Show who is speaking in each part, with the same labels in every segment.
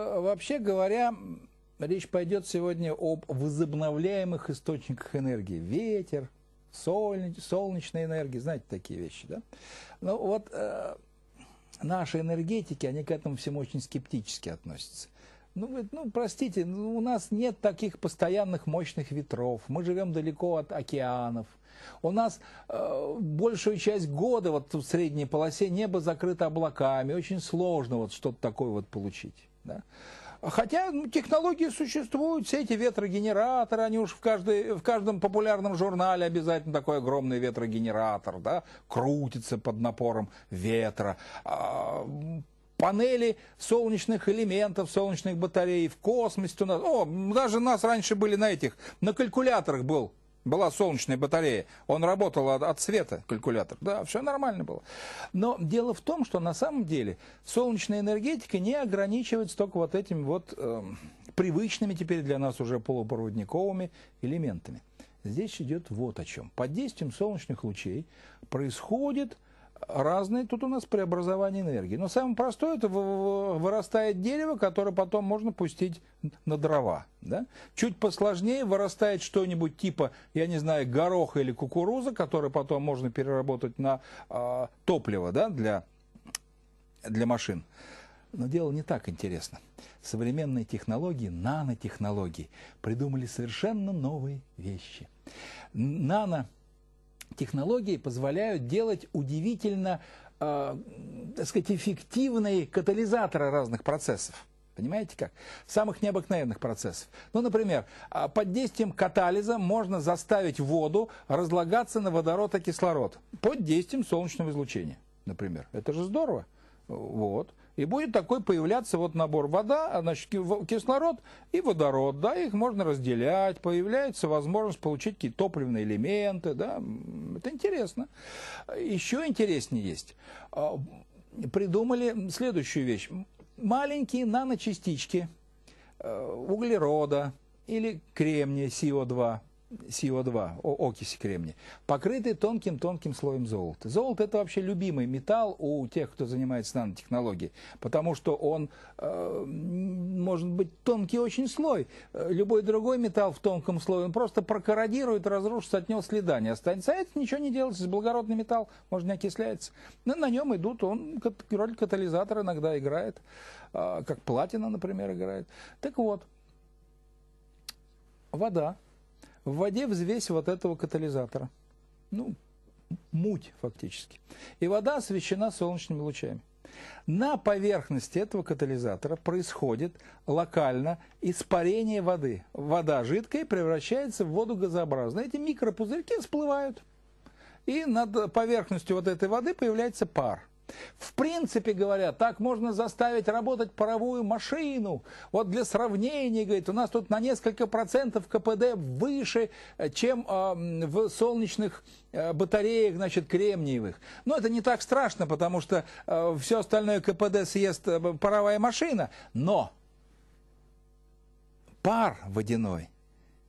Speaker 1: Э, вообще говоря, речь пойдет сегодня об возобновляемых источниках энергии. Ветер, соль, солнечная энергия, знаете, такие вещи, да? Ну вот э, наши энергетики, они к этому всему очень скептически относятся. Ну, ну, простите, ну, у нас нет таких постоянных мощных ветров, мы живем далеко от океанов. У нас э, большую часть года вот в средней полосе небо закрыто облаками, очень сложно вот что-то такое вот получить. Да? Хотя ну, технологии существуют, все эти ветрогенераторы, они уж в, каждой, в каждом популярном журнале обязательно такой огромный ветрогенератор, да, крутится под напором ветра. А, панели солнечных элементов, солнечных батарей, в космосе у нас. О, даже у нас раньше были на этих, на калькуляторах был, была солнечная батарея. Он работал от, от света, калькулятор. Да, все нормально было. Но дело в том, что на самом деле солнечная энергетика не ограничивается только вот этими вот э, привычными теперь для нас уже полупроводниковыми элементами. Здесь идет вот о чем. Под действием солнечных лучей происходит разные тут у нас преобразования энергии. Но самое простое, это вырастает дерево, которое потом можно пустить на дрова. Да? Чуть посложнее вырастает что-нибудь типа, я не знаю, гороха или кукуруза, который потом можно переработать на э, топливо да, для, для машин. Но дело не так интересно. Современные технологии, нанотехнологии придумали совершенно новые вещи. Нано технологии позволяют делать удивительно, э, так сказать, эффективные катализаторы разных процессов. Понимаете как? Самых необыкновенных процессов. Ну, например, э, под действием катализа можно заставить воду разлагаться на водород и кислород. Под действием солнечного излучения, например. Это же здорово. Э, вот. И будет такой появляться вот набор вода, значит, кислород и водород. Да, их можно разделять, появляется возможность получить какие-то топливные элементы. Да, это интересно. Еще интереснее есть. А, придумали следующую вещь. Маленькие наночастички э, углерода или кремния СИО2 СО2, окиси кремния, покрыты тонким-тонким слоем золота. Золото – это вообще любимый металл у тех, кто занимается нанотехнологией, потому что он э, может быть тонкий очень слой. Э, любой другой металл в тонком слое, он просто прокорродирует, разрушится, от него следа не останется. А это ничего не делается, благородный металл, может, не окисляется. Но на нем идут, он роль катализатора иногда играет, э, как платина, например, играет. Так вот, вода – в воде взвесь вот этого катализатора. Ну, муть фактически. И вода освещена солнечными лучами. На поверхности этого катализатора происходит локально испарение воды. Вода жидкая превращается в воду газообразную. Эти микропузырьки всплывают. И над поверхностью вот этой воды появляется пар. В принципе говоря, так можно заставить работать паровую машину. Вот для сравнения, говорит, у нас тут на несколько процентов КПД выше, э, чем э, в солнечных э, батареях, значит, кремниевых. Но это не так страшно, потому что э, все остальное КПД съест э, паровая машина. Но пар водяной –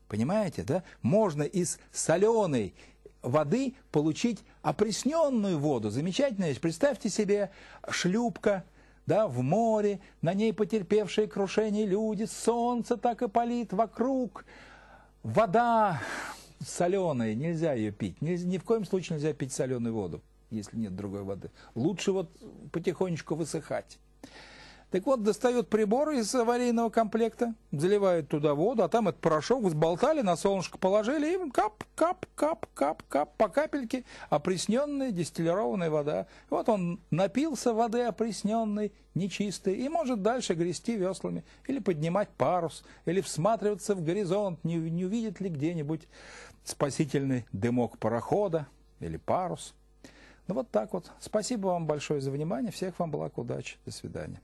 Speaker 1: Понимаете, да? Можно из соленой воды получить опресненную воду. Замечательная вещь. Представьте себе шлюпка, да, в море, на ней потерпевшие крушение люди, солнце так и палит вокруг, вода соленая, нельзя ее пить, ни, ни в коем случае нельзя пить соленую воду, если нет другой воды. Лучше вот потихонечку высыхать. Так вот, достают приборы из аварийного комплекта, заливают туда воду, а там этот порошок взболтали, на солнышко положили, и кап, кап, кап, кап, кап, по капельке опресненная дистиллированная вода. вот он напился воды опресненной, нечистой, и может дальше грести веслами, или поднимать парус, или всматриваться в горизонт, не, не увидит ли где-нибудь спасительный дымок парохода или парус. Ну вот так вот. Спасибо вам большое за внимание. Всех вам благ, удачи. До свидания.